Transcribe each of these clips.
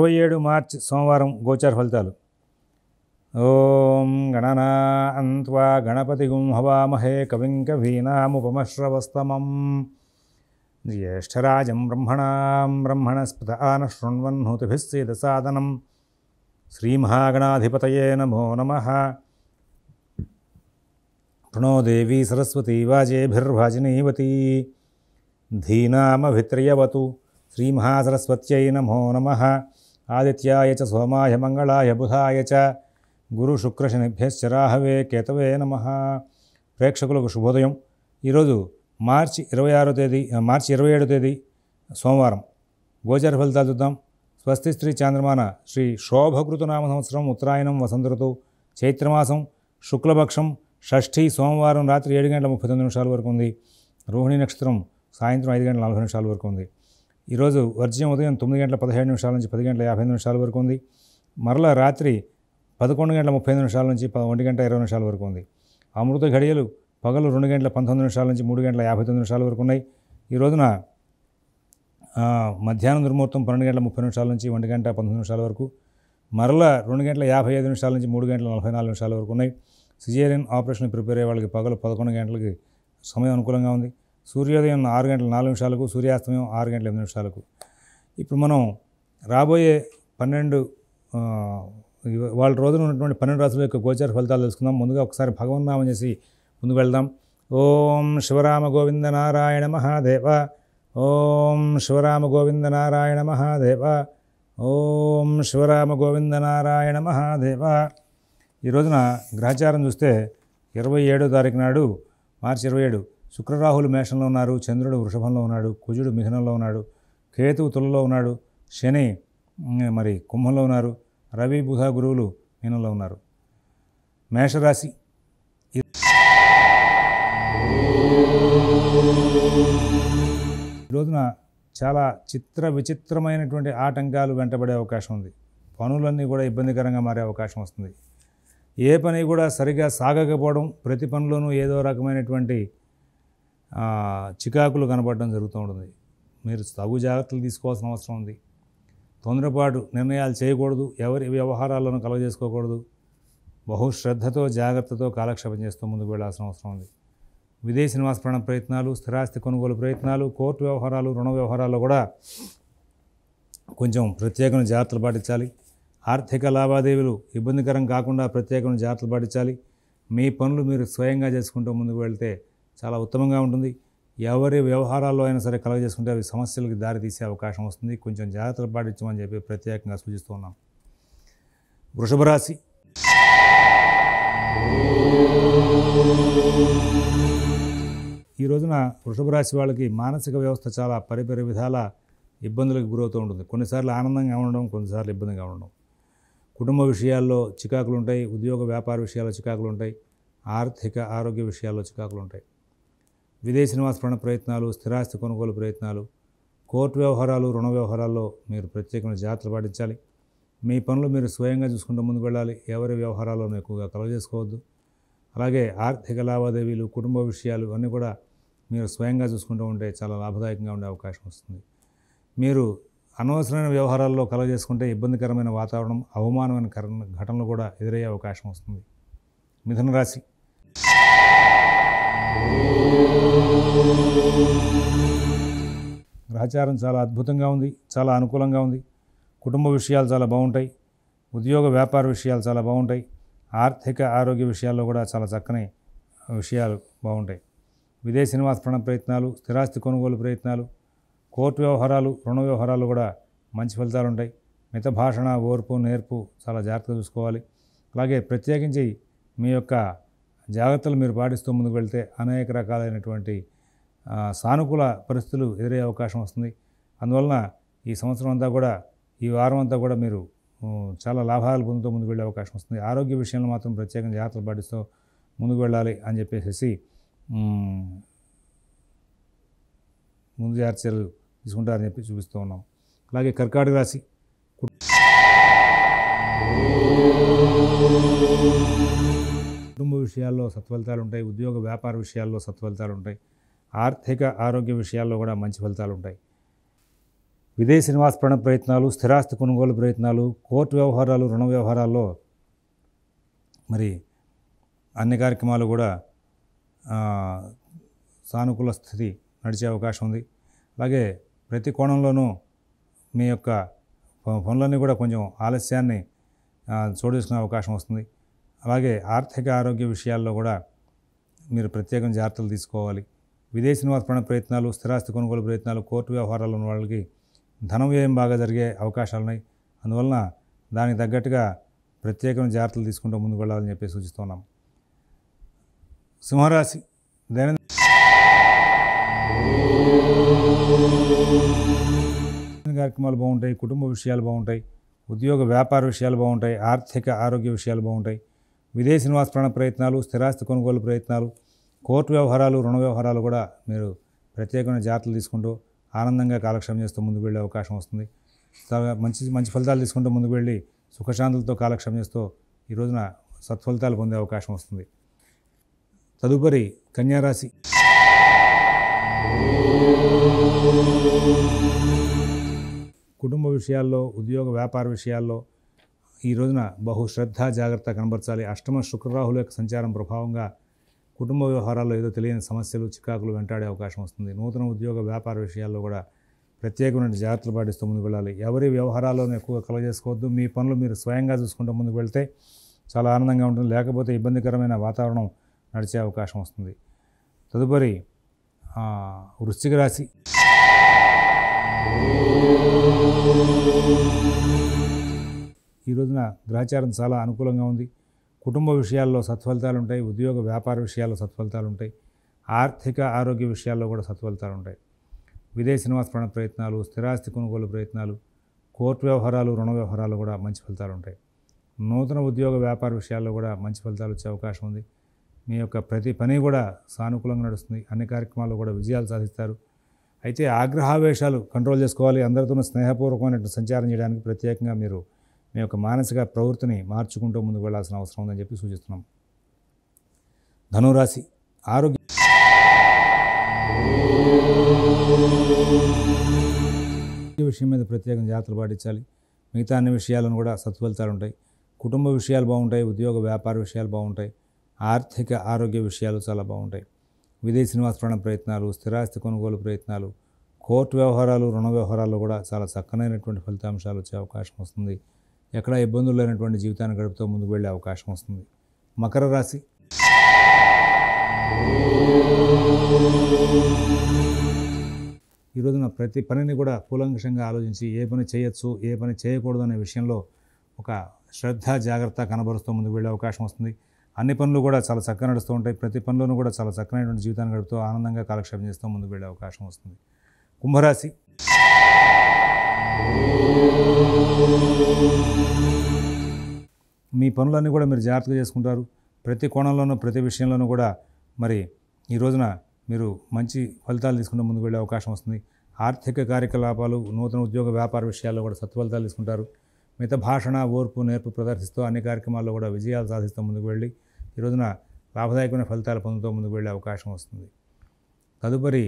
इवे मारचि सोमवार गोचार फलता ओं गणना अंवा गणपति हवामहे कविकवीनापमश्रवस्तम ज्येष्ठराज ब्रह्मणा ब्रह्मणस्पृतान शुण्वन्हुतिदसादनम श्रीमहागणाधिपत नमो नम प्रणो देवी सरस्वती वाजेभिर्वाजिनीवती धीनामत्रियवत श्रीमहासरस्वत नमो नम ఆదిత్యాయ చ సోమాయ మంగళాయ బుధాయ చ గురు శుక్రశనిభ్యశ్చరాహవే కేతవే నమ ప్రేక్షకులకు శుభోదయం ఈరోజు మార్చి ఇరవై ఆరో తేదీ మార్చి ఇరవై ఏడో తేదీ సోమవారం గోచార ఫలితాలు చూద్దాం స్వస్తి స్త్రీ చాంద్రమాన శ్రీ శోభకృతునామ సంవత్సరం ఉత్తరాయణం వసంత ఋతు చైత్రమాసం శుక్లపక్షం షష్ఠీ సోమవారం రాత్రి ఏడు గంటల ముప్పై తొమ్మిది నిమిషాల వరకు ఉంది రోహిణి నక్షత్రం సాయంత్రం ఐదు గంటల నలభై నిమిషాల వరకు ఉంది ఈరోజు వర్జ్యం ఉదయం తొమ్మిది గంటల పదిహేడు నిమిషాల నుంచి పది గంటల యాభై నిమిషాల వరకు ఉంది మరలా రాత్రి పదకొండు గంటల ముప్పై నిమిషాల నుంచి ఒంటి గంట ఇరవై నిమిషాల వరకు ఉంది అమృత ఘడియలు పగలు రెండు గంటల పంతొమ్మిది నిమిషాల నుంచి మూడు గంటల యాభై తొమ్మిది నిమిషాల వరకు ఉన్నాయి ఈ రోజున మధ్యాహ్నం దుర్ముహూర్తం పన్నెండు గంటల ముప్పై నిమిషాల నుంచి ఒంటి గంట పంతొమ్మిది నిమిషాల వరకు మరల రెండు గంటల యాభై ఐదు నిమిషాల నుంచి మూడు గంటల నలభై నాలుగు నిమిషాల వరకు ఉన్నాయి సిజేరియన్ ఆపరేషన్ ప్రిపేర్ అయ్యే వాళ్ళకి పగలు పదకొండు గంటలకి సమయం అనుకూలంగా ఉంది సూర్యోదయం ఆరు గంటల నాలుగు నిమిషాలకు సూర్యాస్తమయం ఆరు గంటల ఎనిమిది నిమిషాలకు ఇప్పుడు మనం రాబోయే పన్నెండు వాళ్ళ రోజున ఉన్నటువంటి పన్నెండు రాసుల యొక్క గోచార ఫలితాలు తెలుసుకుందాం ముందుగా ఒకసారి నామం చేసి ముందుకు వెళ్దాం ఓం శివరామ గోవింద నారాయణ మహాదేవ ఓం శివరామ గోవింద నారాయణ మహాదేవ ఓం శివరామ గోవింద నారాయణ మహాదేవ ఈ రోజున గ్రహచారం చూస్తే ఇరవై ఏడో తారీఖు నాడు మార్చి ఇరవై ఏడు శుక్రరాహులు మేషంలో ఉన్నారు చంద్రుడు వృషభంలో ఉన్నాడు కుజుడు మిథునంలో ఉన్నాడు కేతువు తులలో ఉన్నాడు శని మరి కుంభంలో ఉన్నారు రవి బుధ గురువులు మీనంలో ఉన్నారు మేషరాశి ఈరోజున చాలా చిత్ర విచిత్రమైనటువంటి ఆటంకాలు వెంటబడే అవకాశం ఉంది పనులన్నీ కూడా ఇబ్బందికరంగా మారే అవకాశం వస్తుంది ఏ పని కూడా సరిగా సాగకపోవడం ప్రతి పనిలోనూ ఏదో రకమైనటువంటి చికాకులు కనపడడం జరుగుతూ ఉంటుంది మీరు తగు జాగ్రత్తలు తీసుకోవాల్సిన అవసరం ఉంది తొందరపాటు నిర్ణయాలు చేయకూడదు ఎవరి వ్యవహారాలను కలగజేసుకోకూడదు బహుశ్రద్ధతో జాగ్రత్తతో కాలక్షేపం చేస్తూ ముందుకు వెళ్లాల్సిన అవసరం ఉంది విదేశీ నివాసపరణ ప్రయత్నాలు స్థిరాస్తి కొనుగోలు ప్రయత్నాలు కోర్టు వ్యవహారాలు రుణ వ్యవహారాల్లో కూడా కొంచెం ప్రత్యేకమైన జాగ్రత్తలు పాటించాలి ఆర్థిక లావాదేవీలు ఇబ్బందికరం కాకుండా ప్రత్యేకమైన జాగ్రత్తలు పాటించాలి మీ పనులు మీరు స్వయంగా చేసుకుంటూ ముందుకు వెళ్తే చాలా ఉత్తమంగా ఉంటుంది ఎవరి వ్యవహారాల్లో అయినా సరే కలగజేసుకుంటే అవి సమస్యలకు దారి తీసే అవకాశం వస్తుంది కొంచెం జాగ్రత్తలు పాటించమని చెప్పి ప్రత్యేకంగా సూచిస్తూ ఉన్నాం వృషభ రాశి ఈ రోజున వృషభ రాశి వాళ్ళకి మానసిక వ్యవస్థ చాలా పరిపరి విధాల ఇబ్బందులకు గురవుతూ ఉంటుంది కొన్నిసార్లు ఆనందంగా ఉండడం కొన్నిసార్లు ఇబ్బందిగా ఉండడం కుటుంబ విషయాల్లో చికాకులు ఉంటాయి ఉద్యోగ వ్యాపార విషయాల్లో చికాకులు ఉంటాయి ఆర్థిక ఆరోగ్య విషయాల్లో చికాకులు ఉంటాయి విదేశీ నివాసపరణ ప్రయత్నాలు స్థిరాస్తి కొనుగోలు ప్రయత్నాలు కోర్టు వ్యవహారాలు రుణ వ్యవహారాల్లో మీరు ప్రత్యేకమైన జాగ్రత్తలు పాటించాలి మీ పనులు మీరు స్వయంగా చూసుకుంటూ ముందుకు వెళ్ళాలి ఎవరి వ్యవహారాలను ఎక్కువగా కలవ చేసుకోవద్దు అలాగే ఆర్థిక లావాదేవీలు కుటుంబ విషయాలు అన్నీ కూడా మీరు స్వయంగా చూసుకుంటూ ఉంటే చాలా లాభదాయకంగా ఉండే అవకాశం వస్తుంది మీరు అనవసరమైన వ్యవహారాల్లో కలవ చేసుకుంటే ఇబ్బందికరమైన వాతావరణం అవమానమైన ఘటనలు కూడా ఎదురయ్యే అవకాశం వస్తుంది మిథున రాశి ఆచారం చాలా అద్భుతంగా ఉంది చాలా అనుకూలంగా ఉంది కుటుంబ విషయాలు చాలా బాగుంటాయి ఉద్యోగ వ్యాపార విషయాలు చాలా బాగుంటాయి ఆర్థిక ఆరోగ్య విషయాల్లో కూడా చాలా చక్కని విషయాలు బాగుంటాయి విదేశీ నివాసపణ ప్రయత్నాలు స్థిరాస్తి కొనుగోలు ప్రయత్నాలు కోర్టు వ్యవహారాలు రుణ వ్యవహారాలు కూడా మంచి ఫలితాలు ఉంటాయి మిత భాషణ ఓర్పు నేర్పు చాలా జాగ్రత్తగా చూసుకోవాలి అలాగే ప్రత్యేకించి మీ యొక్క జాగ్రత్తలు మీరు పాటిస్తూ ముందుకు వెళ్తే అనేక రకాలైనటువంటి సానుకూల పరిస్థితులు ఎదురయ్యే అవకాశం వస్తుంది అందువలన ఈ సంవత్సరం అంతా కూడా ఈ వారం అంతా కూడా మీరు చాలా లాభాలు పొందుతూ ముందుకు వెళ్ళే అవకాశం వస్తుంది ఆరోగ్య విషయంలో మాత్రం ప్రత్యేకంగా జాగ్రత్తలు పాటిస్తూ ముందుకు వెళ్ళాలి అని చెప్పేసి ముందు జాగ్రత్తలు తీసుకుంటారని చెప్పి చూపిస్తూ ఉన్నాం అలాగే కర్కాటక రాశి కుటుంబ విషయాల్లో సత్ఫలితాలు ఉంటాయి ఉద్యోగ వ్యాపార విషయాల్లో సత్ఫలితాలు ఉంటాయి ఆర్థిక ఆరోగ్య విషయాల్లో కూడా మంచి ఫలితాలు ఉంటాయి విదేశీ ప్రణ ప్రయత్నాలు స్థిరాస్తి కొనుగోలు ప్రయత్నాలు కోర్టు వ్యవహారాలు రుణ వ్యవహారాల్లో మరి అన్ని కార్యక్రమాలు కూడా సానుకూల స్థితి నడిచే అవకాశం ఉంది అలాగే ప్రతి కోణంలోనూ మీ యొక్క పనులన్నీ కూడా కొంచెం ఆలస్యాన్ని చోడేసుకునే అవకాశం వస్తుంది అలాగే ఆర్థిక ఆరోగ్య విషయాల్లో కూడా మీరు ప్రత్యేకం జాగ్రత్తలు తీసుకోవాలి విదేశీ నివాసపడిన ప్రయత్నాలు స్థిరాస్తి కొనుగోలు ప్రయత్నాలు కోర్టు వ్యవహారాలు ఉన్న వాళ్ళకి ధన వ్యయం బాగా జరిగే అవకాశాలు ఉన్నాయి అందువలన దానికి తగ్గట్టుగా ప్రత్యేకమైన జాగ్రత్తలు తీసుకుంటూ ముందుకు వెళ్ళాలని చెప్పి సూచిస్తున్నాం సింహరాశి దైనంద కార్యక్రమాలు బాగుంటాయి కుటుంబ విషయాలు బాగుంటాయి ఉద్యోగ వ్యాపార విషయాలు బాగుంటాయి ఆర్థిక ఆరోగ్య విషయాలు బాగుంటాయి విదేశీ నివాస ప్రయత్నాలు స్థిరాస్తి కొనుగోలు ప్రయత్నాలు కోర్టు వ్యవహారాలు రుణ వ్యవహారాలు కూడా మీరు ప్రత్యేకమైన జాగ్రత్తలు తీసుకుంటూ ఆనందంగా కాలక్షేపం చేస్తూ ముందుకు వెళ్ళే అవకాశం వస్తుంది మంచి మంచి ఫలితాలు తీసుకుంటూ ముందుకు వెళ్ళి సుఖశాంతులతో కాలక్షేపం చేస్తూ ఈ రోజున సత్ఫలితాలు పొందే అవకాశం వస్తుంది తదుపరి కన్యారాశి కుటుంబ విషయాల్లో ఉద్యోగ వ్యాపార విషయాల్లో ఈ రోజున బహు శ్రద్ధ జాగ్రత్త కనబరచాలి అష్టమ శుక్రరాహుల యొక్క సంచారం ప్రభావంగా కుటుంబ వ్యవహారాల్లో ఏదో తెలియని సమస్యలు చికాకులు వెంటాడే అవకాశం వస్తుంది నూతన ఉద్యోగ వ్యాపార విషయాల్లో కూడా ప్రత్యేకమైన జాగ్రత్తలు పాటిస్తూ ముందుకు వెళ్ళాలి ఎవరి వ్యవహారాల్లోనూ ఎక్కువగా కలగజేసుకోవద్దు మీ పనులు మీరు స్వయంగా చూసుకుంటూ ముందుకు వెళ్తే చాలా ఆనందంగా ఉంటుంది లేకపోతే ఇబ్బందికరమైన వాతావరణం నడిచే అవకాశం వస్తుంది తదుపరి వృశ్చిక రాశి ఈ రోజున గ్రహచారం చాలా అనుకూలంగా ఉంది కుటుంబ విషయాల్లో సత్ఫలితాలు ఉంటాయి ఉద్యోగ వ్యాపార విషయాల్లో సత్ఫలితాలు ఉంటాయి ఆర్థిక ఆరోగ్య విషయాల్లో కూడా సత్ఫలితాలు ఉంటాయి విదేశీ నివాసపరణ ప్రయత్నాలు స్థిరాస్తి కొనుగోలు ప్రయత్నాలు కోర్టు వ్యవహారాలు రుణ వ్యవహారాలు కూడా మంచి ఫలితాలు ఉంటాయి నూతన ఉద్యోగ వ్యాపార విషయాల్లో కూడా మంచి ఫలితాలు వచ్చే అవకాశం ఉంది మీ యొక్క ప్రతి పని కూడా సానుకూలంగా నడుస్తుంది అన్ని కార్యక్రమాల్లో కూడా విజయాలు సాధిస్తారు అయితే ఆగ్రహావేశాలు కంట్రోల్ చేసుకోవాలి అందరితోనూ స్నేహపూర్వకమైనటువంటి సంచారం చేయడానికి ప్రత్యేకంగా మీరు మీ యొక్క మానసిక ప్రవృత్తిని మార్చుకుంటూ ముందుకు వెళ్లాల్సిన అవసరం ఉందని చెప్పి సూచిస్తున్నాం ధనురాశి ఆరోగ్య విషయం మీద ప్రత్యేకంగా జాగ్రత్తలు పాటించాలి మిగతా అన్ని విషయాలను కూడా సత్ఫలితాలు ఉంటాయి కుటుంబ విషయాలు బాగుంటాయి ఉద్యోగ వ్యాపార విషయాలు బాగుంటాయి ఆర్థిక ఆరోగ్య విషయాలు చాలా బాగుంటాయి విదేశీ నివాసపరణ ప్రయత్నాలు స్థిరాస్తి కొనుగోలు ప్రయత్నాలు కోర్టు వ్యవహారాలు రుణ వ్యవహారాల్లో కూడా చాలా చక్కనైనటువంటి ఫలితాంశాలు వచ్చే అవకాశం వస్తుంది ఎక్కడా ఇబ్బందులు లేనటువంటి జీవితాన్ని గడుపుతూ ముందుకు వెళ్ళే అవకాశం వస్తుంది మకర రాశి ఈరోజున ప్రతి పనిని కూడా కూలంకషంగా ఆలోచించి ఏ పని చేయొచ్చు ఏ పని చేయకూడదు అనే విషయంలో ఒక శ్రద్ధ జాగ్రత్త కనబరుస్తూ ముందుకు వెళ్ళే అవకాశం వస్తుంది అన్ని పనులు కూడా చాలా చక్కగా నడుస్తూ ఉంటాయి ప్రతి పనిలోనూ కూడా చాలా చక్కనైనటువంటి జీవితాన్ని గడుపుతూ ఆనందంగా కాలక్షేపం చేస్తూ ముందుకు వెళ్ళే అవకాశం వస్తుంది కుంభరాశి మీ పనులన్నీ కూడా మీరు జాగ్రత్తగా చేసుకుంటారు ప్రతి కోణంలోనూ ప్రతి విషయంలోనూ కూడా మరి ఈ రోజున మీరు మంచి ఫలితాలు తీసుకుంటే ముందుకు వెళ్ళే అవకాశం వస్తుంది ఆర్థిక కార్యకలాపాలు నూతన ఉద్యోగ వ్యాపార విషయాల్లో కూడా సత్ఫలితాలు తీసుకుంటారు మిత భాషణ ఓర్పు నేర్పు ప్రదర్శిస్తూ అన్ని కార్యక్రమాల్లో కూడా విజయాలు సాధిస్తూ ముందుకు వెళ్ళి ఈ రోజున లాభదాయకమైన ఫలితాలు పొందుతూ ముందుకు వెళ్ళే అవకాశం వస్తుంది తదుపరి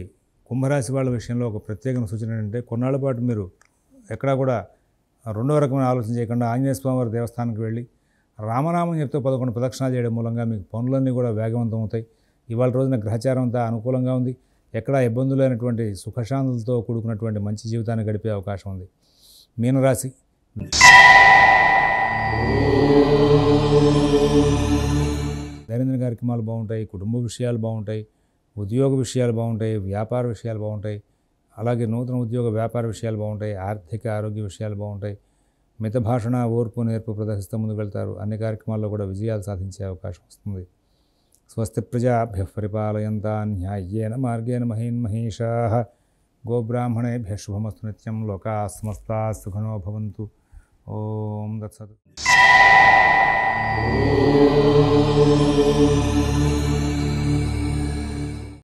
కుంభరాశి వాళ్ళ విషయంలో ఒక ప్రత్యేకమైన సూచన ఏంటంటే కొన్నాళ్ళ పాటు మీరు ఎక్కడా కూడా రెండో రకమైన ఆలోచన చేయకుండా ఆంజనేయ స్వామివారి దేవస్థానానికి వెళ్ళి రామనామం చెప్తే పదకొండు ప్రదక్షిణాలు చేయడం మూలంగా మీకు పనులన్నీ కూడా వేగవంతం అవుతాయి ఇవాళ రోజున గ్రహచారం అంతా అనుకూలంగా ఉంది ఎక్కడా ఇబ్బందులైనటువంటి సుఖశాంతులతో కూడుకున్నటువంటి మంచి జీవితాన్ని గడిపే అవకాశం ఉంది మీనరాశి దైనందిన కార్యక్రమాలు బాగుంటాయి కుటుంబ విషయాలు బాగుంటాయి ఉద్యోగ విషయాలు బాగుంటాయి వ్యాపార విషయాలు బాగుంటాయి అలాగే నూతన ఉద్యోగ వ్యాపార విషయాలు బాగుంటాయి ఆర్థిక ఆరోగ్య విషయాలు బాగుంటాయి మిత భాషణ ఓర్పు నేర్పు ప్రదర్శిస్తూ ముందుకు వెళ్తారు అన్ని కార్యక్రమాల్లో కూడా విజయాలు సాధించే అవకాశం వస్తుంది స్వస్తి ప్రజాభ్య పరిపాలయంతా న్యాయ్యేన మార్గేణ మహీన్మహేషా గోబ్రాహ్మణేభ్య శుభమస్తు నిత్యం లోకా సమస్తా సుఖనో భవంతు ఓం దత్సతు